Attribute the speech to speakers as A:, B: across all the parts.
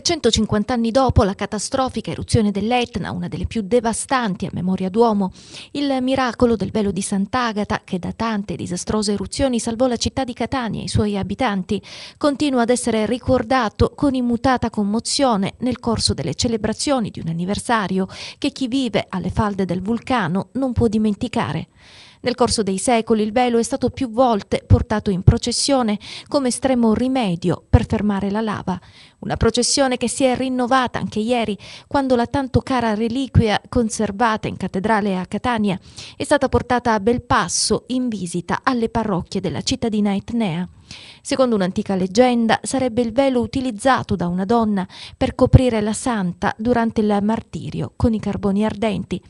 A: 350 anni dopo la catastrofica eruzione dell'Etna, una delle più devastanti a memoria d'uomo, il miracolo del velo di Sant'Agata, che da tante disastrose eruzioni salvò la città di Catania e i suoi abitanti, continua ad essere ricordato con immutata commozione nel corso delle celebrazioni di un anniversario che chi vive alle falde del vulcano non può dimenticare. Nel corso dei secoli il velo è stato più volte portato in processione come estremo rimedio per fermare la lava, una processione che si è rinnovata anche ieri quando la tanto cara reliquia conservata in cattedrale a Catania è stata portata a Belpasso in visita alle parrocchie della cittadina etnea. Secondo un'antica leggenda, sarebbe il velo utilizzato da una donna per coprire la santa durante il martirio con i carboni ardenti.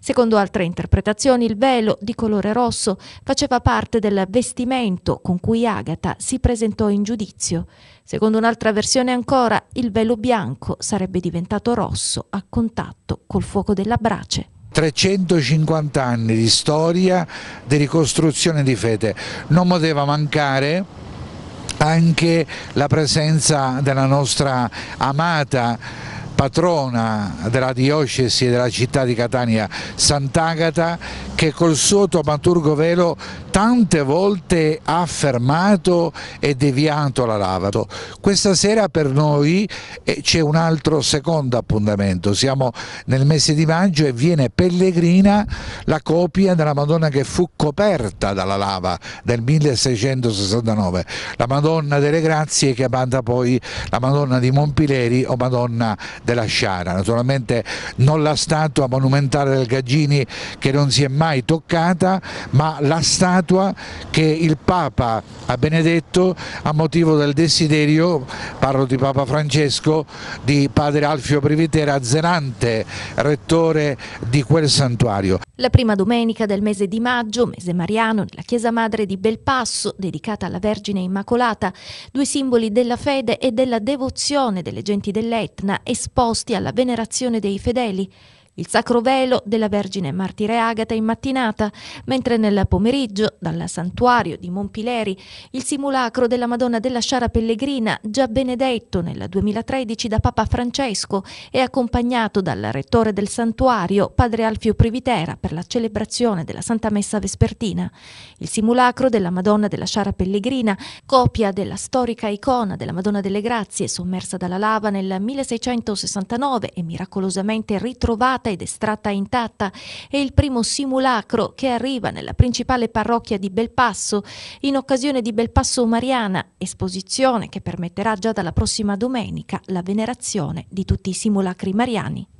A: Secondo altre interpretazioni, il velo di colore rosso faceva parte del vestimento con cui Agatha si presentò in giudizio. Secondo un'altra versione ancora, il velo bianco sarebbe diventato rosso a contatto col fuoco della brace.
B: 350 anni di storia di ricostruzione di fede non poteva mancare anche la presenza della nostra amata patrona della diocesi e della città di Catania, Sant'Agata, che col suo tomaturgo velo tante volte ha fermato e deviato la lava. Questa sera per noi eh, c'è un altro secondo appuntamento, siamo nel mese di maggio e viene pellegrina la copia della Madonna che fu coperta dalla lava del 1669, la Madonna delle Grazie che manda poi la Madonna di Montpileri o Madonna della Sciara, naturalmente non la statua monumentale del Gaggini che non si è mai toccata, ma la statua che il Papa ha benedetto a motivo del desiderio, parlo di Papa Francesco, di padre Alfio Privitera zelante rettore di quel santuario.
A: La prima domenica del mese di maggio, mese mariano, nella chiesa madre di Belpasso, dedicata alla Vergine Immacolata, due simboli della fede e della devozione delle genti dell'Etna, esposti predisposti alla venerazione dei fedeli il sacro velo della Vergine Martire Agata in mattinata, mentre nel pomeriggio, dal santuario di Monpileri, il simulacro della Madonna della Sciara Pellegrina, già benedetto nel 2013 da Papa Francesco e accompagnato dal rettore del santuario, padre Alfio Privitera, per la celebrazione della Santa Messa Vespertina. Il simulacro della Madonna della Sciara Pellegrina, copia della storica icona della Madonna delle Grazie, sommersa dalla lava nel 1669 e miracolosamente ritrovata ed estratta intatta è il primo simulacro che arriva nella principale parrocchia di Belpasso in occasione di Belpasso Mariana, esposizione che permetterà già dalla prossima domenica la venerazione di tutti i simulacri mariani.